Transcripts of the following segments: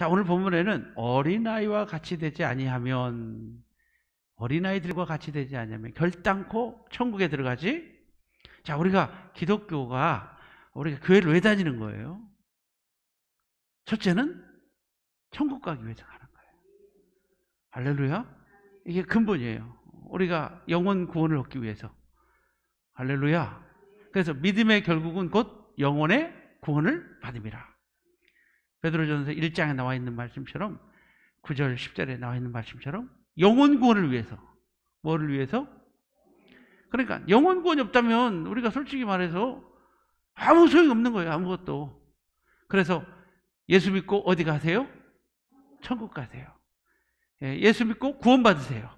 자, 오늘 본문에는 어린아이와 같이 되지 아니하면 어린아이들과 같이 되지 않으면 결단코 천국에 들어가지? 자, 우리가 기독교가 우리가 교회를 왜 다니는 거예요? 첫째는 천국 가기 위해서 가는 거예요. 할렐루야. 이게 근본이에요. 우리가 영원 구원을 얻기 위해서. 할렐루야. 그래서 믿음의 결국은 곧 영혼의 구원을 받음이라. 베드로전서 1장에 나와 있는 말씀처럼 9절 10절에 나와 있는 말씀처럼 영혼 구원을 위해서 뭐를 위해서? 그러니까 영혼 구원이 없다면 우리가 솔직히 말해서 아무 소용이 없는 거예요. 아무것도. 그래서 예수 믿고 어디 가세요? 천국 가세요. 예, 예수 믿고 구원 받으세요.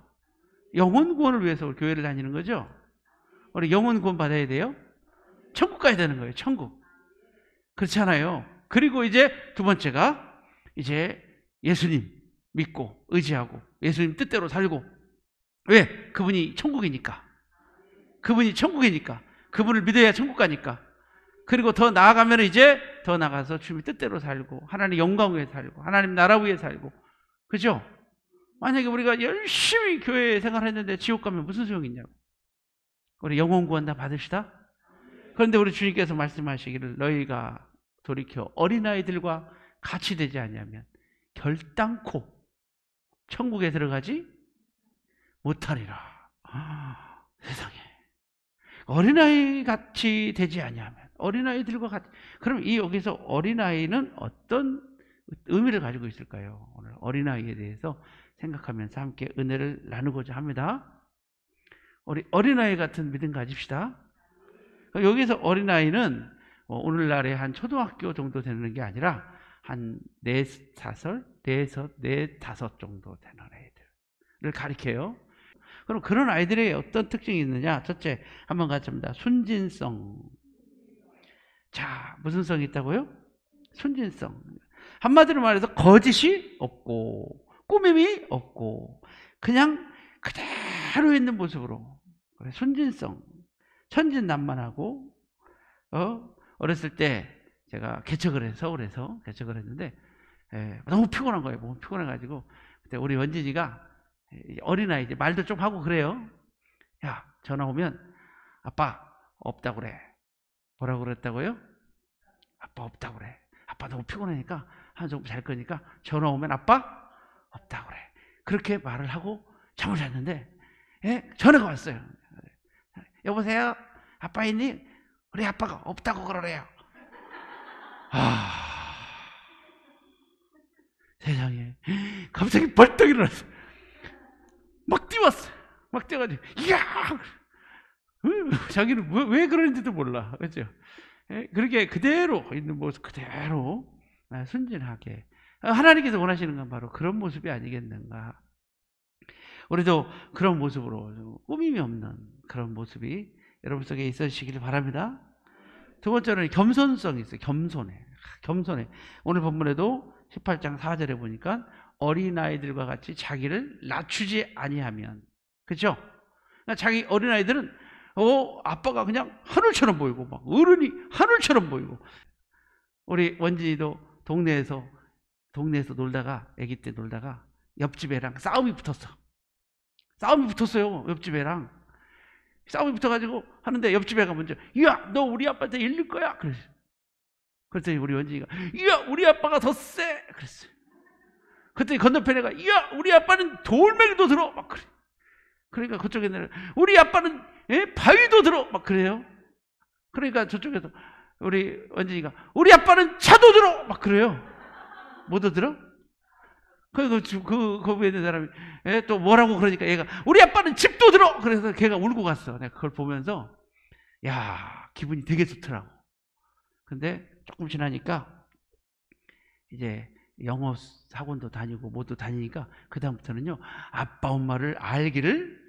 영혼 구원을 위해서 교회를 다니는 거죠. 우리 영혼 구원 받아야 돼요. 천국 가야 되는 거예요. 천국. 그렇잖아요. 그리고 이제 두 번째가 이제 예수님 믿고 의지하고 예수님 뜻대로 살고 왜? 그분이 천국이니까 그분이 천국이니까 그분을 믿어야 천국 가니까 그리고 더 나아가면 이제 더 나가서 주님 뜻대로 살고 하나님 영광 위에 살고 하나님 나라 위에 살고 그죠? 만약에 우리가 열심히 교회 생활했는데 지옥 가면 무슨 소용이 있냐고 우리 영혼 구원 다 받으시다? 그런데 우리 주님께서 말씀하시기를 너희가 돌이켜 어린아이들과 같이 되지 않냐면 결단코 천국에 들어가지 못하리라. 아, 세상에. 어린아이 같이 되지 않냐면 어린아이들과 같이 그럼 이 여기서 어린아이는 어떤 의미를 가지고 있을까요? 오늘 어린아이에 대해서 생각하면서 함께 은혜를 나누고자 합니다. 우리 어린아이 같은 믿음 가집시다. 여기서 어린아이는 어, 오늘날의 한 초등학교 정도 되는 게 아니라 한4 다섯, 네섯, 네, 다섯 정도 되는 애들을 가리켜요. 그럼 그런 아이들의 어떤 특징이 있느냐? 첫째, 한번 가이니다 순진성. 자, 무슨 성이 있다고요? 순진성. 한마디로 말해서 거짓이 없고, 꾸밈이 없고, 그냥 그대로 있는 모습으로. 순진성. 천진난만하고, 어? 어렸을 때 제가 개척을 해서 서울에서 개척을 했는데 에, 예, 너무 피곤한 거예요. 너무 피곤해가지고 그때 우리 원진이가 예, 어린아이 이제 말도 좀 하고 그래요. 야 전화 오면 아빠 없다 그래. 뭐라고 그랬다고요? 아빠 없다 그래. 아빠 너무 피곤하니까 한 조금 잘 거니까 전화 오면 아빠 없다 그래. 그렇게 말을 하고 잠을 잤는데 예? 전화가 왔어요. 여보세요? 아빠 있니? 우리 아빠가 없다고 그러래요. 아 세상에 갑자기 벌떡 일어났어. 막 뛰었어. 막 뛰어가지고 이야 음, 자기는 왜, 왜 그러는지도 몰라 그죠 예, 그렇게 그대로 있는 모습 그대로 아, 순진하게 아, 하나님께서 원하시는 건 바로 그런 모습이 아니겠는가 우리도 그런 모습으로 꾸밈이 없는 그런 모습이 여러분 속에 있으시길 바랍니다. 두번째는 겸손성이 있어요. 겸손해. 겸손해. 오늘 본문에도 18장 4절에 보니까 어린아이들과 같이 자기를 낮추지 아니하면 그렇죠? 그러니까 자기 어린아이들은 어 아빠가 그냥 하늘처럼 보이고 막 어른이 하늘처럼 보이고 우리 원진이도 동네에서 동네에서 놀다가 아기 때 놀다가 옆집 애랑 싸움이 붙었어 싸움이 붙었어요 옆집 애랑 싸움이 붙어가지고 하는데 옆집 애가 먼저 야너 우리 아빠한테 일릴 거야 그랬어 그랬더니 우리 원진이가 야 우리 아빠가 더세 그랬어요 그랬더니 건너편 애가 야 우리 아빠는 돌멩이도 들어 막 그래 그러니까 그쪽에 내려 우리 아빠는 예? 바위도 들어 막 그래요 그러니까 저쪽에서 우리 원진이가 우리 아빠는 차도 들어 막 그래요 뭐도 들어? 그, 그, 그, 거부에 그 있는 사람이, 에, 예, 또 뭐라고 그러니까 얘가, 우리 아빠는 집도 들어! 그래서 걔가 울고 갔어. 내가 그걸 보면서, 야 기분이 되게 좋더라고. 근데 조금 지나니까, 이제 영어 학원도 다니고, 모도 다니니까, 그다음부터는요, 아빠, 엄마를 알기를,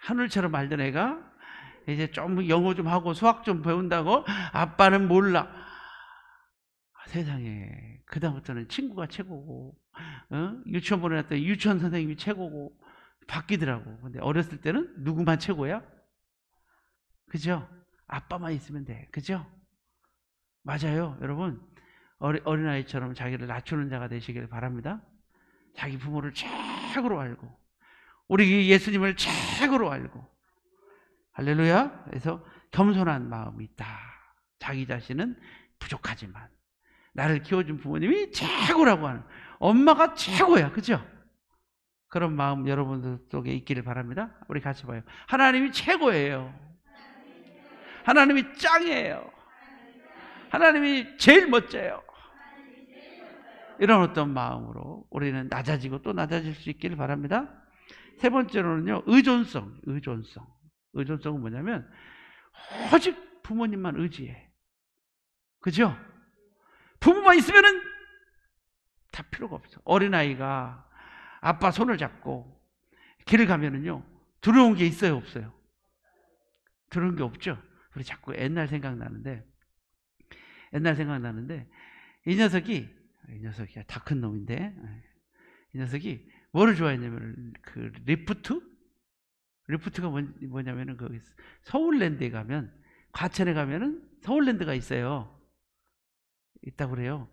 하늘처럼 알던 애가, 이제 좀 영어 좀 하고 수학 좀 배운다고, 아빠는 몰라. 세상에 그다음부터는 친구가 최고고 어? 유치원 보내놨더니 유치원 선생님이 최고고 바뀌더라고 근데 어렸을 때는 누구만 최고야? 그죠? 아빠만 있으면 돼 그죠? 맞아요 여러분 어리, 어린아이처럼 자기를 낮추는 자가 되시길 바랍니다 자기 부모를 최고로 알고 우리 예수님을 최고로 알고 할렐루야 그래서 겸손한 마음이 있다 자기 자신은 부족하지만 나를 키워준 부모님이 최고라고 하는 엄마가 최고야 그죠? 그런 마음 여러분들 속에 있기를 바랍니다 우리 같이 봐요 하나님이 최고예요 하나님이 짱이에요 하나님이 제일 멋져요 이런 어떤 마음으로 우리는 낮아지고 또 낮아질 수 있기를 바랍니다 세 번째로는요 의존성 의존성 의존성은 뭐냐면 오직 부모님만 의지해 그죠? 부부만 있으면은 다 필요가 없어. 어린아이가 아빠 손을 잡고 길을 가면은요, 두려운 게 있어요, 없어요? 두려운 게 없죠? 우리 자꾸 옛날 생각나는데, 옛날 생각나는데, 이 녀석이, 이 녀석이 다큰 놈인데, 이 녀석이 뭐를 좋아했냐면, 그 리프트? 리프트가 뭐냐면은, 그 서울랜드에 가면, 과천에 가면은 서울랜드가 있어요. 있다고 그래요.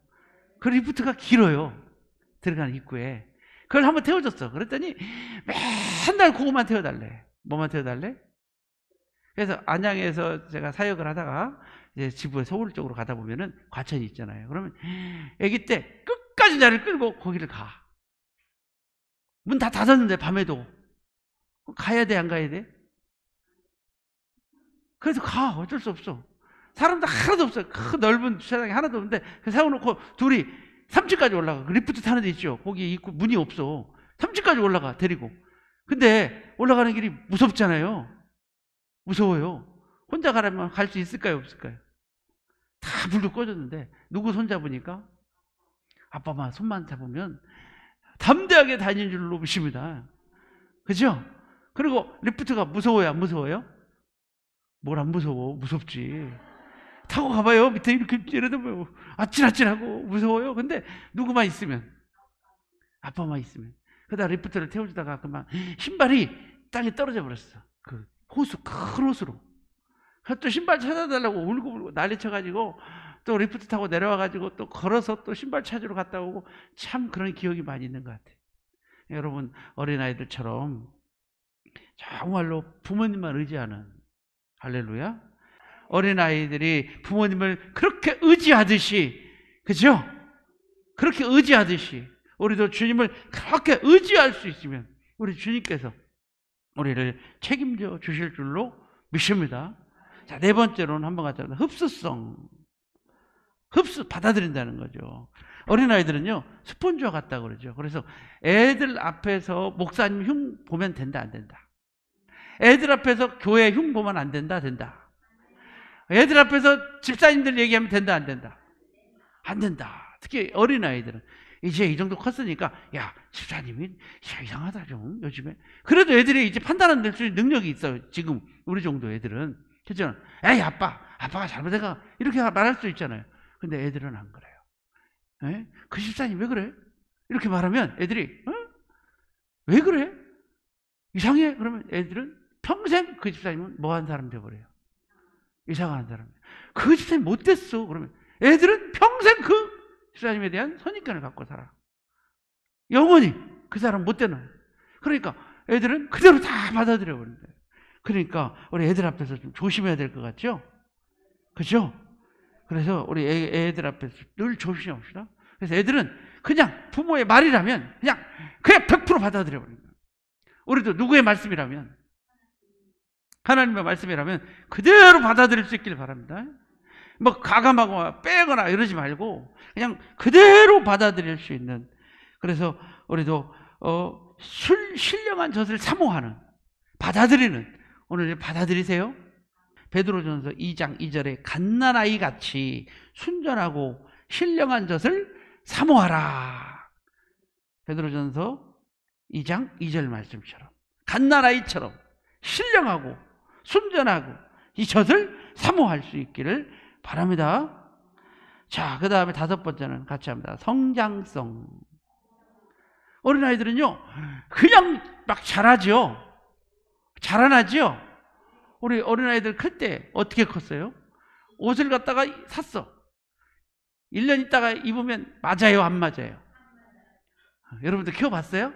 그 리프트가 길어요. 들어가는 입구에. 그걸 한번 태워줬어. 그랬더니 맨날 그것만 태워달래. 뭐만 태워달래? 그래서 안양에서 제가 사역을 하다가 이제 지부에 서울 쪽으로 가다 보면은 과천이 있잖아요. 그러면 애기때 끝까지 나를 끌고 거기를 가. 문 다 닫았는데 밤에도 가야 돼 안 가야 돼? 그래서 가 어쩔 수 없어. 사람도 하나도 없어요. 큰 그 넓은 주차장이 하나도 없는데 그 세워놓고 둘이 3층까지 올라가. 그 리프트 타는 데 있죠. 거기 있고 문이 없어. 3층까지 올라가 데리고. 근데 올라가는 길이 무섭잖아요. 무서워요. 혼자 가라면 갈 수 있을까요? 없을까요? 다 불도 꺼졌는데 누구 손잡으니까 아빠만 손만 잡으면 담대하게 다니는 줄로 믿습니다. 그죠? 그리고 리프트가 무서워요? 안 무서워요? 뭘 안 무서워? 무섭지. 타고 가봐요. 밑에 이렇게 이러다보요 아찔아찔하고 무서워요. 근데 누구만 있으면 아빠만 있으면 그다 리프트를 태워주다가 그만 신발이 땅에 떨어져 버렸어. 그 호수 큰 호수로. 또 신발 찾아달라고 울고 울고 난리 쳐가지고 또 리프트 타고 내려와가지고 또 걸어서 또 신발 찾으러 갔다 오고 참 그런 기억이 많이 있는 것 같아요. 여러분 어린아이들처럼 정말로 부모님만 의지하는 할렐루야 어린아이들이 부모님을 그렇게 의지하듯이, 그죠? 그렇게 의지하듯이, 우리도 주님을 그렇게 의지할 수 있으면, 우리 주님께서 우리를 책임져 주실 줄로 믿습니다. 자, 네 번째로는 한번 같이 흡수성. 흡수, 받아들인다는 거죠. 어린아이들은요, 스폰지와 같다고 그러죠. 그래서 애들 앞에서 목사님 흉 보면 된다, 안 된다. 애들 앞에서 교회 흉 보면 안 된다, 된다. 애들 앞에서 집사님들 얘기하면 된다 안 된다? 안 된다. 특히 어린아이들은 이제 이 정도 컸으니까 야 집사님이 이상하다 좀 요즘에 그래도 애들이 이제 판단하는 수 있는 능력이 있어요 지금 우리 정도 애들은 그죠? 에이 아빠 아빠가 잘못해가 이렇게 말할 수 있잖아요 근데 애들은 안 그래요 에? 예? 그 집사님 왜 그래? 이렇게 말하면 애들이 어? 왜 그래? 이상해? 그러면 애들은 평생 그 집사님은 뭐 한 사람 돼버려요 의사가 한다면 그 집사님 못됐어 그러면 애들은 평생 그 집사님에 대한 선입견을 갖고 살아 영원히 그 사람 못되나 그러니까 애들은 그대로 다 받아들여 버린다 그러니까 우리 애들 앞에서 좀 조심해야 될 것 같죠? 그죠? 그래서 우리 애, 들 앞에서 늘 조심합시다 그래서 애들은 그냥 부모의 말이라면 그냥 그냥 100% 받아들여 버린다 우리도 누구의 말씀이라면 하나님의 말씀이라면 그대로 받아들일 수 있기를 바랍니다. 뭐 가감하고 빼거나 이러지 말고 그냥 그대로 받아들일 수 있는 그래서 우리도 어, 술, 신령한 젖을 사모하는 받아들이는 오늘 받아들이세요. 베드로전서 2장 2절에 갓난아이 같이 순전하고 신령한 젖을 사모하라. 베드로전서 2장 2절 말씀처럼 갓난아이처럼 신령하고 순전하고 이 젖을 사모할 수 있기를 바랍니다. 자, 그 다음에 다섯 번째는 같이 합니다. 성장성. 어린아이들은요, 그냥 막 자라죠. 자라나죠. 우리 어린아이들 클 때 어떻게 컸어요? 옷을 갖다가 샀어. 1년 있다가 입으면 맞아요, 안 맞아요? 여러분들 키워봤어요?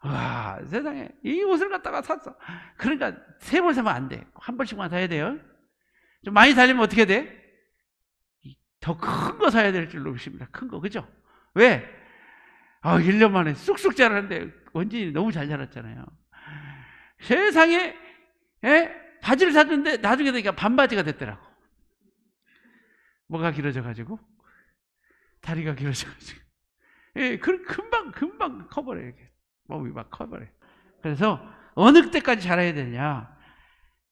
와, 세상에. 이 옷을 갖다가 샀어. 그러니까 세 번 사면 안 돼. 한번씩만 사야 돼요. 좀 많이 사려면 어떻게 돼? 더 큰 거 사야 될 줄로 믿습니다. 큰 거, 그죠? 왜? 아, 1년 만에 쑥쑥 자랐는데 원진이 너무 잘 자랐잖아요. 세상에, 에? 예? 바지를 샀는데 나중에 되니까 반바지가 됐더라고. 뭐가 길어져가지고? 다리가 길어져가지고. 예, 그 금방, 금방 커버려야 이게. 몸이 막 커버려. 그래서 어느 때까지 자라야 되냐?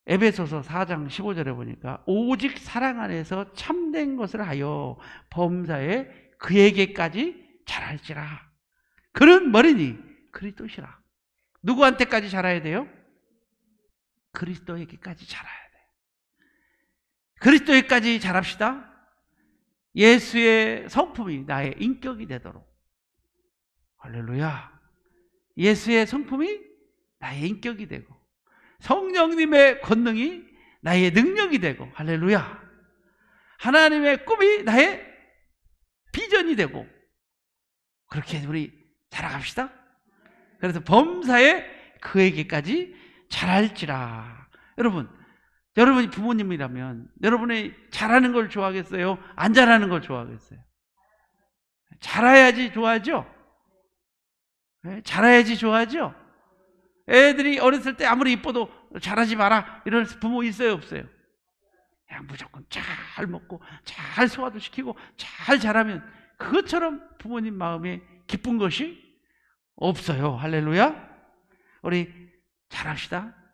에베소서 4장 15절에 보니까 오직 사랑 안에서 참된 것을 하여 범사에 그에게까지 자랄지라. 그런 머리니 그리스도시라. 누구한테까지 자라야 돼요? 그리스도에게까지 자라야 돼. 그리스도에게까지 자랍시다. 예수의 성품이 나의 인격이 되도록. 할렐루야. 예수의 성품이 나의 인격이 되고 성령님의 권능이 나의 능력이 되고 할렐루야 하나님의 꿈이 나의 비전이 되고 그렇게 우리 자라갑시다 그래서 범사에 그에게까지 잘할지라 여러분 여러분이 부모님이라면 여러분이 잘하는 걸 좋아하겠어요? 안 잘하는 걸 좋아하겠어요? 잘해야지 좋아하죠? 예, 잘해야지 좋아하죠? 애들이 어렸을 때 아무리 이뻐도 잘하지 마라 이런 부모 있어요 없어요? 그냥 무조건 잘 먹고 잘 소화도 시키고 잘 자라면 그것처럼 부모님 마음에 기쁜 것이 없어요 할렐루야 우리 잘합시다